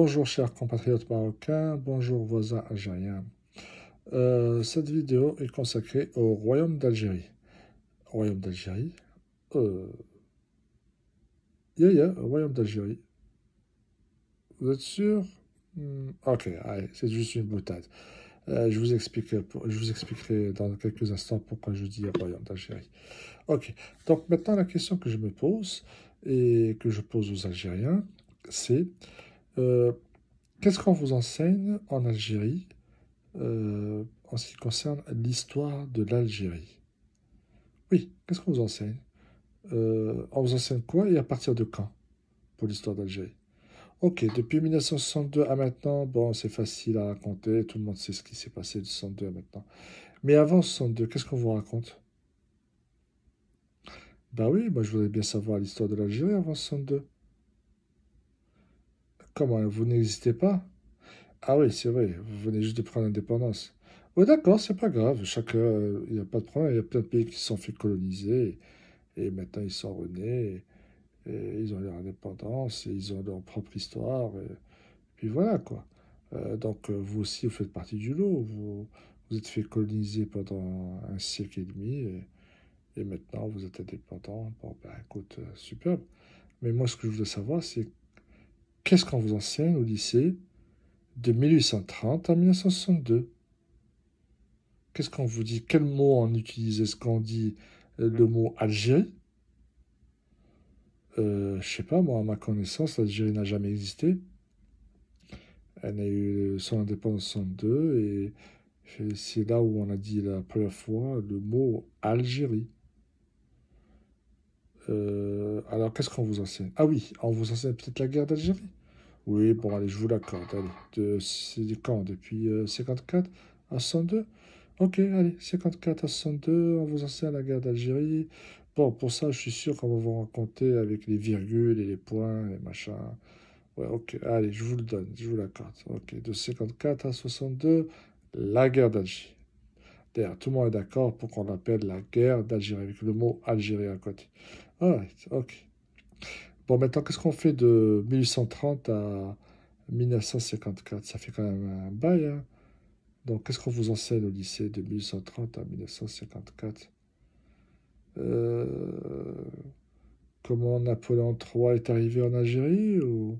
Bonjour chers compatriotes marocains, bonjour voisins algériens. Euh, cette vidéo est consacrée au Royaume d'Algérie. Royaume d'Algérie euh... Yeah, yeah, Royaume d'Algérie. Vous êtes sûr hmm, Ok, c'est juste une boutade. Euh, je, vous je vous expliquerai dans quelques instants pourquoi je dis Royaume d'Algérie. Ok, donc maintenant la question que je me pose et que je pose aux Algériens, c'est euh, qu'est-ce qu'on vous enseigne en Algérie euh, en ce qui concerne l'histoire de l'Algérie Oui, qu'est-ce qu'on vous enseigne euh, On vous enseigne quoi et à partir de quand pour l'histoire d'Algérie Ok, depuis 1962 à maintenant, bon, c'est facile à raconter, tout le monde sait ce qui s'est passé de 1962 à maintenant. Mais avant 1962, qu'est-ce qu'on vous raconte Ben oui, moi je voudrais bien savoir l'histoire de l'Algérie avant 1962. Comment Vous n'existez pas Ah oui, c'est vrai, vous venez juste de prendre l'indépendance. Oh d'accord, c'est pas grave, chacun, euh, il n'y a pas de problème, il y a plein de pays qui se sont fait coloniser, et, maintenant ils sont renés, et, ils ont leur indépendance, et ils ont leur propre histoire, et, puis voilà quoi. Euh, donc euh, vous aussi, vous faites partie du lot, vous vous êtes fait coloniser pendant un siècle et demi, et, maintenant vous êtes indépendant. Bon, ben écoute, superbe. Mais moi, ce que je voulais savoir, c'est Qu'est-ce qu'on vous enseigne au lycée de 1830 à 1962 Qu'est-ce qu'on vous dit Quel mot on utilise Est-ce qu'on dit euh, le mot Algérie Je euh, Je sais pas, moi, à ma connaissance, l'Algérie n'a jamais existé. Elle a eu son indépendance en 1962 et c'est là où on a dit la première fois le mot Algérie. Euh, alors qu'est-ce qu'on vous enseigne Ah oui, on vous enseigne peut-être la guerre d'Algérie. Oui, bon, allez, je vous l'accorde. Allez, c'est quand Depuis 54 euh, à 102 Ok, allez, 54 à 102, on vous enseigne à la guerre d'Algérie. Bon, pour ça, je suis sûr qu'on va vous raconter avec les virgules et les points et machin. Ouais, ok, allez, je vous le donne, je vous l'accorde. Ok, de 54 à 62, la guerre d'Algérie. D'ailleurs, tout le monde est d'accord pour qu'on l'appelle la guerre d'Algérie avec le mot Algérie à côté. Alright, ok. Bon, maintenant, qu'est-ce qu'on fait de 1830 à 1954 Ça fait quand même un bail. Hein. Donc, qu'est-ce qu'on vous enseigne au lycée de 1830 à 1954 euh, Comment Napoléon III est arrivé en Algérie ou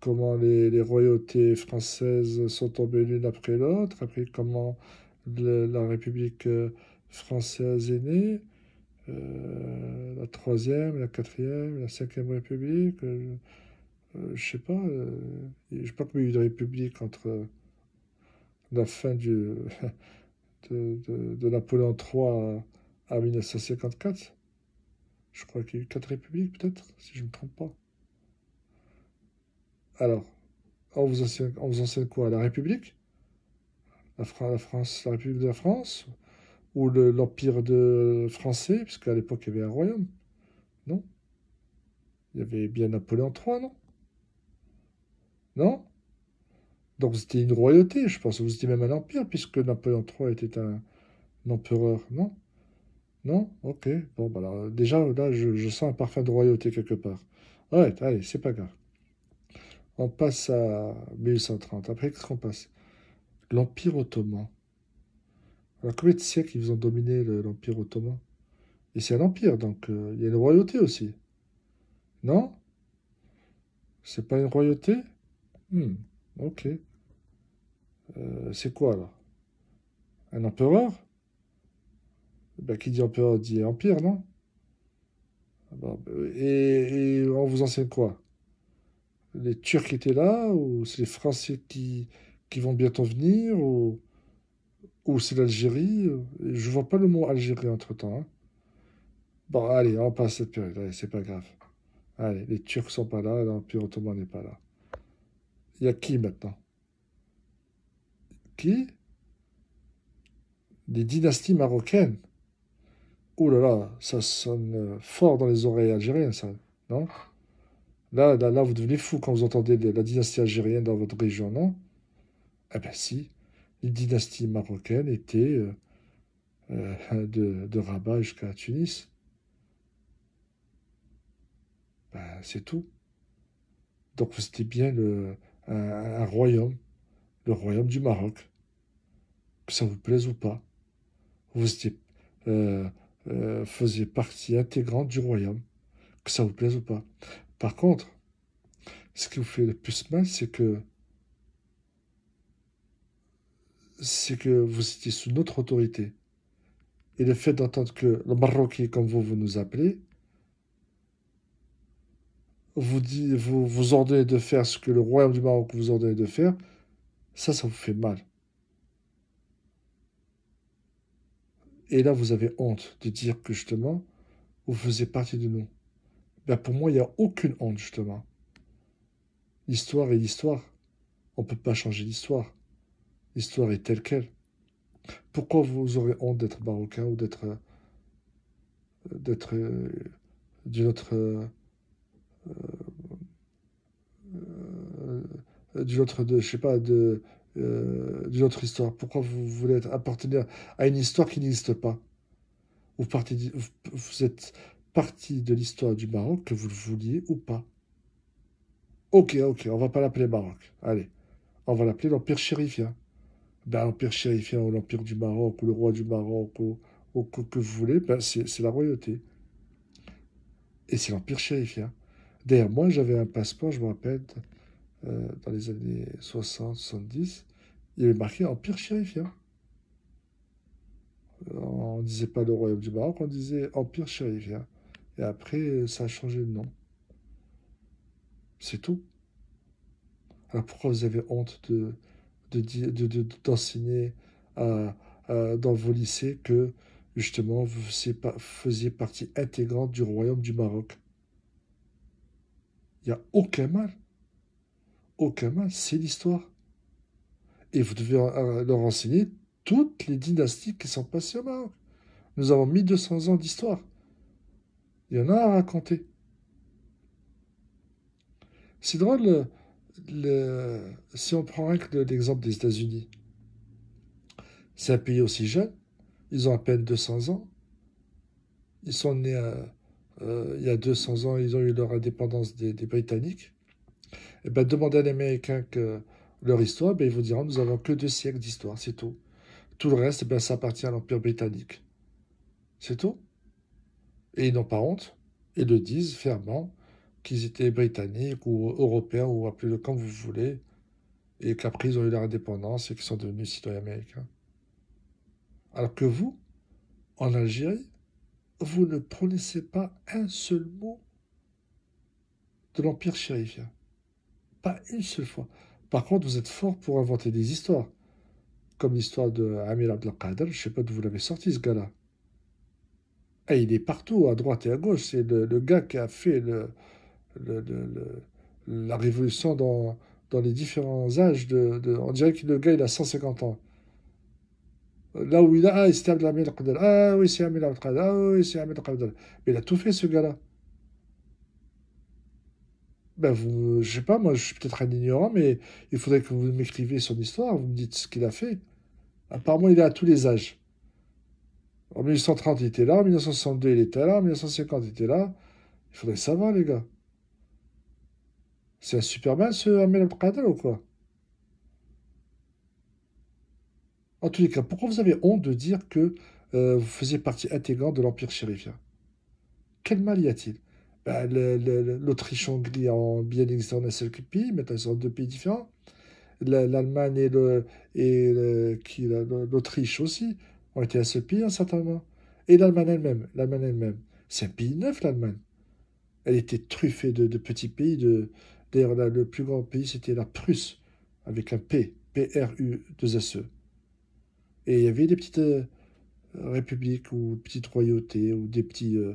comment les, royautés françaises sont tombées l'une après l'autre, après comment la République euh, française est née. Euh, la troisième, la quatrième, la cinquième république, euh, euh, je sais pas, je crois qu'il y a eu une république entre la fin de, de, Napoléon III à, 1954. Je crois qu'il y a eu quatre républiques peut-être, si je ne me trompe pas. Alors, on vous enseigne, on vous quoi La République la, la France, la République de la France ou l'empire de français, puisqu'à l'époque il y avait un royaume, non Il y avait bien Napoléon III, non Non Donc c'était une royauté, je pense, vous étiez même un empire, puisque Napoléon III était un, empereur, non Non Ok, bon, bah alors déjà là je, je, sens un parfum de royauté quelque part. Ouais, allez, c'est pas grave. On passe à 1830. Après, qu'est-ce qu'on passe L'Empire ottoman. Alors, combien de siècles ils ont dominé l'Empire ottoman Et c'est un empire, donc euh, il y a une royauté aussi. Non C'est pas une royauté Hum, Ok. Euh, c'est quoi alors Un empereur eh ben, Qui dit empereur dit empire, non ah bah, bah, et, on vous enseigne quoi Les Turcs étaient là Ou c'est les Français qui, qui vont bientôt venir ou... Ou c'est l'Algérie. Euh, je vois pas le mot Algérie entre-temps. Hein. Bon, allez, on passe cette période. c'est pas grave. Allez, les Turcs sont pas là, l'Empire ottoman n'est pas là. Il y a qui maintenant Qui Les dynasties marocaines. Ouh là là, ça sonne euh, fort dans les oreilles algériennes, ça, non là, là, là, vous devenez fou quand vous entendez la dynastie algérienne dans votre région, non Eh ben si les dynasties marocaines étaient euh, euh, de, Rabat jusqu'à Tunis. Ben, c'est tout. Donc vous étiez bien un, royaume, le royaume du Maroc. Que ça vous plaise ou pas, vous euh, faisiez partie intégrante du royaume. Que ça vous plaise ou pas. Par contre, ce qui vous fait le plus mal, c'est que c'est que vous étiez sous notre autorité. Et le fait d'entendre que le Marocain, comme vous, vous nous appelez, vous, vous, ordonnez de faire ce que le royaume du Maroc vous ordonne de faire, ça, ça vous fait mal. Et là, vous avez honte de dire que justement, vous faisiez partie de nous. Ben, pour moi, il n'y a aucune honte, justement. L'histoire est l'histoire. On ne peut pas changer l'histoire. L'histoire est telle qu'elle. Pourquoi vous aurez honte d'être marocain ou d'être euh, d'être euh, d'une autre euh, d'une autre de je sais pas de d'une autre histoire pourquoi vous voulez être, appartenir à une histoire qui n'existe pas vous, partie vous êtes partie de l'histoire du Maroc que vous le vouliez ou pas ok ok on va pas l'appeler Maroc allez on va l'appeler l'empire chérifien l'Empire chérifien hein, ou l'empire du Maroc ou le roi du Maroc ou, que, vous voulez, ben, c'est la royauté. Et c'est l'empire chérifien. Hein. D'ailleurs, moi, j'avais un passeport, je me rappelle, euh, dans les années 60, 70, il y avait marqué empire chérifien. Hein. On ne disait pas le royaume du Maroc, on disait empire chérifien. Et après, ça a changé de nom. C'est tout. Alors pourquoi vous avez honte de, d'enseigner de, dans vos lycées que justement vous faisiez partie intégrante du royaume du Maroc. Il n'y a aucun mal. Aucun mal, c'est l'histoire. Et vous devez leur enseigner toutes les dynasties qui sont passées au Maroc. Nous avons 1200 ans d'histoire. Il y en a à raconter. C'est drôle, euh, le, si on prend l'exemple des États-Unis, c'est un pays aussi jeune, ils ont à peine 200 ans, ils sont nés euh, euh, il y a 200 ans, ils ont eu leur indépendance des, Britanniques. Et eh ben, demandez à l'Américain leur histoire, ben, ils vous diront nous n'avons que deux siècles d'histoire, c'est tout. Tout le reste, ben, ça appartient à l'Empire britannique. C'est tout. Et ils n'ont pas honte et le disent fermement qu'ils étaient britanniques ou européens ou appelez-le comme vous voulez, et qu'après ils ont eu leur indépendance et qu'ils sont devenus citoyens américains. Alors que vous, en Algérie, vous ne prononcez pas un seul mot de l'Empire chérifien. Pas une seule fois. Par contre, vous êtes fort pour inventer des histoires. Comme l'histoire de Amir Abdelkader, je ne sais pas d'où vous l'avez sorti ce gars-là. Et il est partout, à droite et à gauche. C'est le gars qui a fait le, la révolution dans, dans, les différents âges. De, on dirait que le gars, il a 150 ans. Là où il a, ah, il Ah oui, c'est Amir al Ah oui, c'est Amir al Mais il a tout fait, ce gars-là. Ben, vous, je sais pas, moi, je suis peut-être un ignorant, mais il faudrait que vous m'écriviez son histoire, vous me dites ce qu'il a fait. Apparemment, il est à tous les âges. En 1830, il était là. En 1962, il était là. En 1950, il était là. Il faudrait savoir, les gars. C'est Superman, ce Amel ou quoi En tous les cas, pourquoi vous avez honte de dire que euh, vous faisiez partie intégrante de l'Empire chérifien Quel mal y a-t-il bah, L'Autriche-Hongrie en bien existant un seul pays, maintenant ils sont deux pays différents. L'Allemagne et, l'Autriche aussi ont été un seul pays un hein, certain moment. Et l'Allemagne elle-même, l'Allemagne elle-même. C'est un pays neuf, l'Allemagne. Elle était truffée de petits pays, de, D'ailleurs, le plus grand pays, c'était la Prusse, avec un P, P-R-U-2-S-E. Et il y avait des petites euh, républiques ou petites royautés ou des petits. Euh,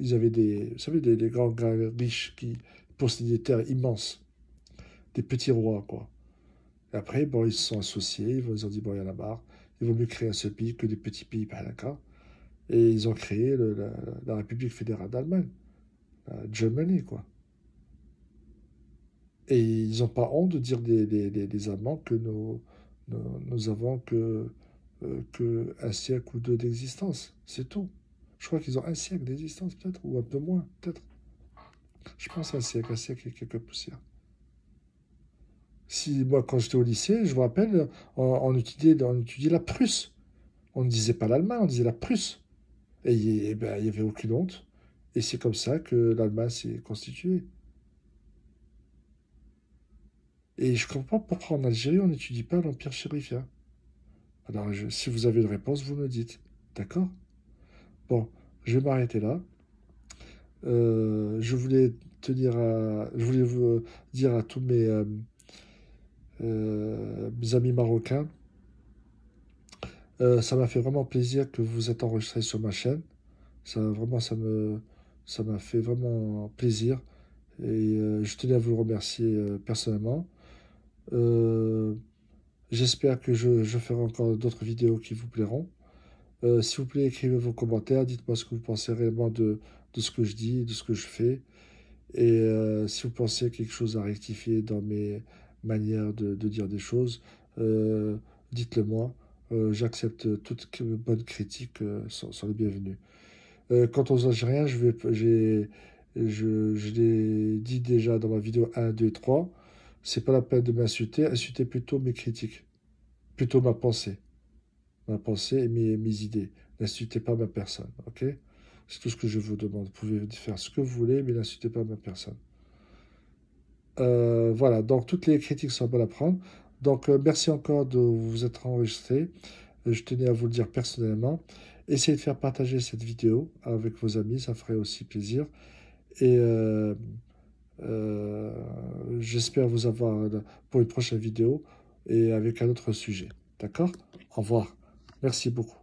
ils avaient des. Vous savez, des, grands grands riches qui possédaient des terres immenses. Des petits rois, quoi. Et après, bon, ils se sont associés, ils ont dit, bon, il y en a marre, il vaut mieux créer un seul pays que des petits pays, par bah, d'accord. Et ils ont créé la, la, République fédérale d'Allemagne, la Germany, quoi. Et ils n'ont pas honte de dire des, Allemands amants que nous, nous, avons euh, que, un siècle ou deux d'existence. C'est tout. Je crois qu'ils ont un siècle d'existence, peut-être, ou un peu moins, peut-être. Je pense un siècle, un siècle et quelques poussières. Si, moi, quand j'étais au lycée, je vous rappelle, on, étudiait, la Prusse. On ne disait pas l'Allemagne, on disait la Prusse. Et, il n'y eh ben, avait aucune honte. Et c'est comme ça que l'Allemagne s'est constituée. Et je comprends pourquoi en Algérie, on n'étudie pas l'Empire chérifien. Hein. Alors, si vous avez une réponse, vous me dites. D'accord Bon, je vais m'arrêter là. Euh, je voulais tenir je voulais vous euh, dire à tous mes, euh, amis marocains, ça m'a fait vraiment plaisir que vous êtes enregistré sur ma chaîne. Ça vraiment, ça me, ça m'a fait vraiment plaisir et je tenais à vous remercier personnellement. Euh, j'espère que je, ferai encore d'autres vidéos qui vous plairont. Euh, s'il vous plaît, écrivez vos commentaires, dites-moi ce que vous pensez réellement de, ce que je dis, de ce que je fais. Et euh, si vous pensez quelque chose à rectifier dans mes manières de, dire des choses, dites-le moi. J'accepte toute bonne critique sans, sans le bienvenu. quant aux Algériens, je, je l'ai dit déjà dans ma vidéo 1, 2 3. C'est pas la peine de m'insulter, insultez plutôt mes critiques, plutôt ma pensée, ma pensée et mes, mes idées. N'insultez pas ma personne, ok C'est tout ce que je vous demande. Vous pouvez faire ce que vous voulez, mais n'insultez pas ma personne. Euh, voilà, donc toutes les critiques sont bonnes à prendre. Donc euh, merci encore de vous être enregistré. Euh, je tenais à vous le dire personnellement. Essayez de faire partager cette vidéo avec vos amis, ça ferait aussi plaisir. Et euh, j'espère vous avoir euh, pour une prochaine vidéo et avec un autre sujet. D'accord Au revoir. Merci beaucoup.